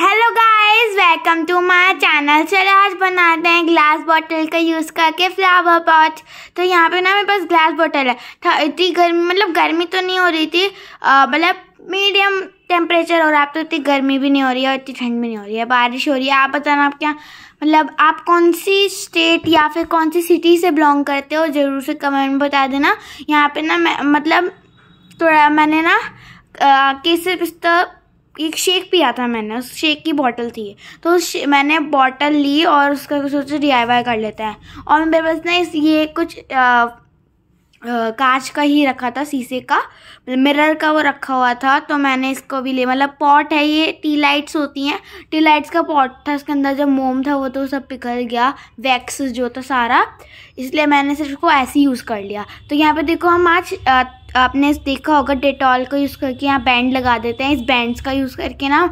hello guys welcome to my channel चलो आज बनाते हैं ग्लास बॉटल का यूज़ करके फ्लावर पॉट तो यहाँ पे ना मेरे पास ग्लास बॉटल है था इतनी गर्मी मतलब गर्मी तो नहीं हो रही थी मतलब मीडियम टेम्परेचर हो रहा है तो इतनी गर्मी भी नहीं हो रही है और इतनी ठंड भी नहीं हो रही है बारिश हो रही है आप बताना आप क्या मतलब आप कौन सी स्टेट या फिर कौन सी सिटी से बिलोंग करते हो ज़रूर से कमेंट में बता देना यहाँ पे ना मैं मतलब थोड़ा मैंने ना केसर पिस्ता एक शेक पिया था मैंने उस शेक की बॉटल थी तो मैंने बॉटल ली और उसका सोचा डी आई वाई कर लेते हैं और मेरे पास ना इस ये कुछ कांच का ही रखा था शीशे का मिरर का वो रखा हुआ था तो मैंने इसको भी ले मतलब पॉट है ये टी लाइट्स होती हैं टी लाइट्स का पॉट था इसके अंदर जब मोम था वो तो सब पिघल गया वैक्स जो था सारा इसलिए मैंने सिर्फ को ऐसे ही यूज़ कर लिया तो यहाँ पे देखो हम आज आ, आपने देखा होगा डेटॉल का यूज़ करके यहाँ बैंड लगा देते हैं इस बैंड्स का यूज़ करके ना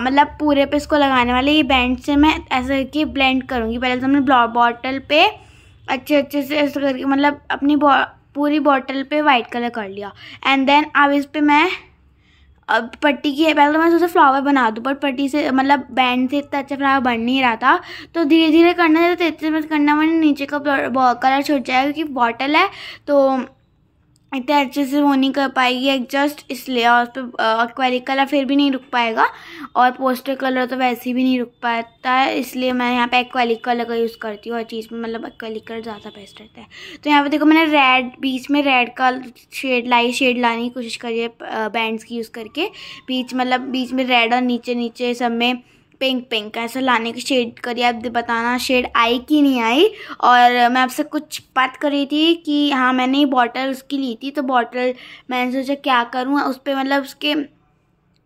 मतलब पूरे पे इसको लगाने वाले ये बैंड से मैं ऐसा करके ब्लेंड करूँगी पहले तो ब्लॉ बॉटल पे अच्छे अच्छे से ऐसा करके मतलब अपनी बॉ पूरी बॉटल पे वाइट कलर कर लिया एंड देन अब इस पर मैं अब पट्टी की पहले तो मैं उसे फ्लावर बना दूँ पर पट्टी से मतलब बैंड से इतना अच्छा फ्लावर बन नहीं रहा था तो धीरे धीरे करना तो इतने मत करना मैंने नीचे का कलर छूट जाएगा क्योंकि बॉटल है तो इतने अच्छे से वो नहीं कर पाएगी एडजस्ट इसलिए और उस पर एक्वारिक कलर फिर भी नहीं रुक पाएगा और पोस्टर कलर तो वैसे भी नहीं रुक पाता है इसलिए मैं यहाँ पे एक्वालिक कलर का यूज़ करती हूँ हर चीज़ में मतलब एक्वालिक कलर ज़्यादा बेस्ट रहता है तो यहाँ पे देखो मैंने रेड बीच में रेड का शेड लाई शेड लाने की कोशिश करी है बैंड्स की यूज़ करके बीच मतलब बीच में रेड और नीचे नीचे सब में पिंक पिंक का ऐसा लाने की शेड करिए आप बताना शेड आई कि नहीं आई और मैं आपसे कुछ बात कर रही थी कि हाँ मैंने बॉटल उसकी ली थी तो बॉटल मैंने सोचा क्या करूँ उस पर मतलब उसके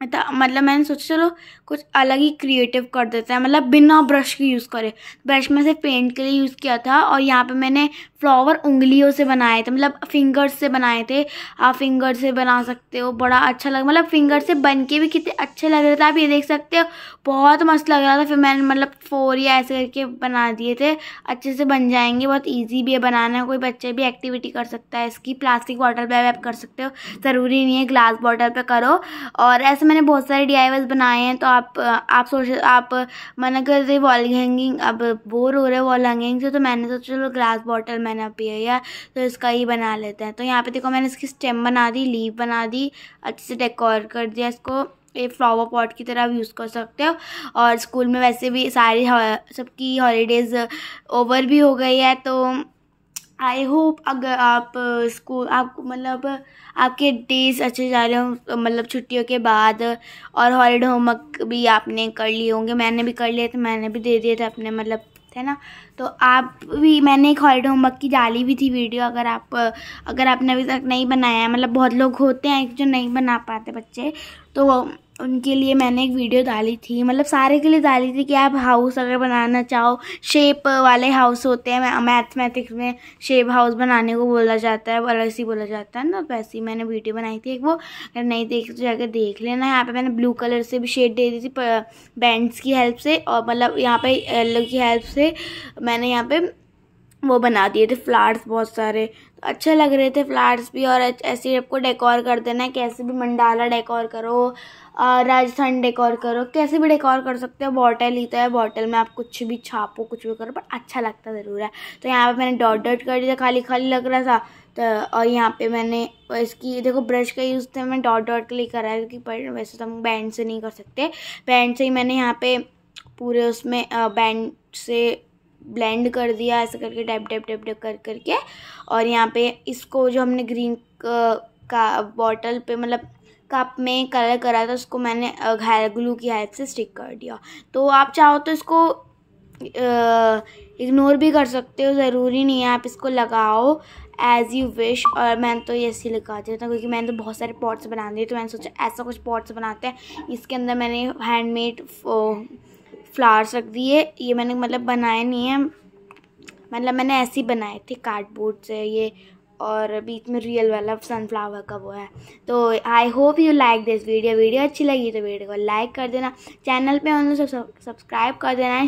मतलब मैंने सोचा चलो कुछ अलग ही क्रिएटिव कर देते हैं मतलब बिना ब्रश के यूज़ करे ब्रश में से पेंट के लिए यूज़ किया था और यहाँ पे मैंने फ्लावर उंगलियों से बनाए थे मतलब फिंगर्स से बनाए थे आप फिंगर से बना सकते हो बड़ा अच्छा लग मतलब फिंगर से बन के भी कितने अच्छे लग रहे थे आप ये देख सकते हो बहुत मस्त लग रहा था फिर मैंने मतलब फोर या ऐसे करके बना दिए थे अच्छे से बन जाएंगे बहुत ईजी भी है बनाना कोई बच्चे भी एक्टिविटी कर सकता है इसकी प्लास्टिक बॉटल पर आप कर सकते हो ज़रूरी नहीं है ग्लास बॉटल पर करो और ऐसे मैंने बहुत सारे डी बनाए हैं तो आप आप सोच आप मना कर रहे वॉल हैंगिंग अब बोर हो रहे वॉल हैंगिंग से तो मैंने सोचा चलो ग्लास बॉटल में मैंने अब ये या तो इसका ही बना लेते हैं तो यहाँ पे देखो मैंने इसकी स्टेम बना दी लीव बना दी अच्छे से डेकोर कर दिया इसको ये फ्लावर पॉट की तरह यूज़ कर सकते हो और स्कूल में वैसे भी सारी सबकी हॉलीडेज़ ओवर भी हो गई है तो आई होप अगर आप स्कूल आपको मतलब आपके डेज अच्छे जा रहे हो तो मतलब छुट्टियों के बाद और हॉलीडे होमवर्क भी आपने कर लिए होंगे मैंने भी कर लिए थे मैंने भी दे दिए थे अपने मतलब है ना तो आप भी मैंने एक हॉलीडे होमवर्क की डाली भी थी वीडियो अगर आप अगर आपने अभी तक नहीं बनाया है मतलब बहुत लोग होते हैं जो नहीं बना पाते बच्चे तो उनके लिए मैंने एक वीडियो डाली थी मतलब सारे के लिए डाली थी कि आप हाउस अगर बनाना चाहो शेप वाले हाउस होते हैं मैथमेटिक्स में शेप हाउस बनाने को बोला जाता है अलग सी बोला जाता है ना वैसे ही मैंने वीडियो बनाई थी एक वो अगर नहीं देख तो जाकर देख लेना यहाँ पे मैंने ब्लू कलर से भी शेड दे दी थी बैंड्स की हेल्प से और मतलब यहाँ पर येल्लो की हेल्प से मैंने यहाँ पर वो बना दिए थे फ्लावर्स बहुत सारे तो अच्छे लग रहे थे फ्लावर्स भी और ऐसे ही आपको डेकोर कर देना है कैसे भी मंडाला डेकोर करो राजस्थान डेकोर करो कैसे भी डेकोर कर सकते हो बॉटल ही तो है बॉटल में आप कुछ भी छापो कुछ भी करो पर अच्छा लगता ज़रूर है तो यहाँ पे मैंने डॉट डॉट कर दिया खाली खाली लग रहा था तो और यहाँ पर मैंने इसकी देखो ब्रश का यूज़ था तो मैंने डॉट डॉट के लिए करा है क्योंकि वैसे तो हम बैंड से नहीं कर सकते बैंड से ही मैंने यहाँ पर पूरे उसमें बैंड से ब्लेंड कर दिया ऐसे करके टैप टैप टैप टैप कर करके और यहाँ पे इसको जो हमने ग्रीन uh, का बॉटल पे मतलब कप में कलर करा था उसको मैंने uh, घायल ग्लू की हेल्प से स्टिक कर दिया तो आप चाहो तो इसको इग्नोर uh, भी कर सकते हो ज़रूरी नहीं है आप इसको लगाओ एज़ यू विश और मैंने तो ऐसे ही लगा दिया था क्योंकि मैंने तो बहुत सारे पॉट्स बना दिए तो मैंने सोचा ऐसा कुछ पॉट्स बनाते हैं इसके अंदर मैंने हैंडमेड फ्लावर्स रख दिए ये मैंने मतलब बनाए नहीं है मतलब मैंने ऐसे ही बनाए थे कार्डबोर्ड से ये और बीच में रियल वाला सनफ्लावर का वो है तो I hope you like this video video अच्छी लगी तो वीडियो को लाइक कर देना चैनल पर उन्हें सब्सक्राइब कर देना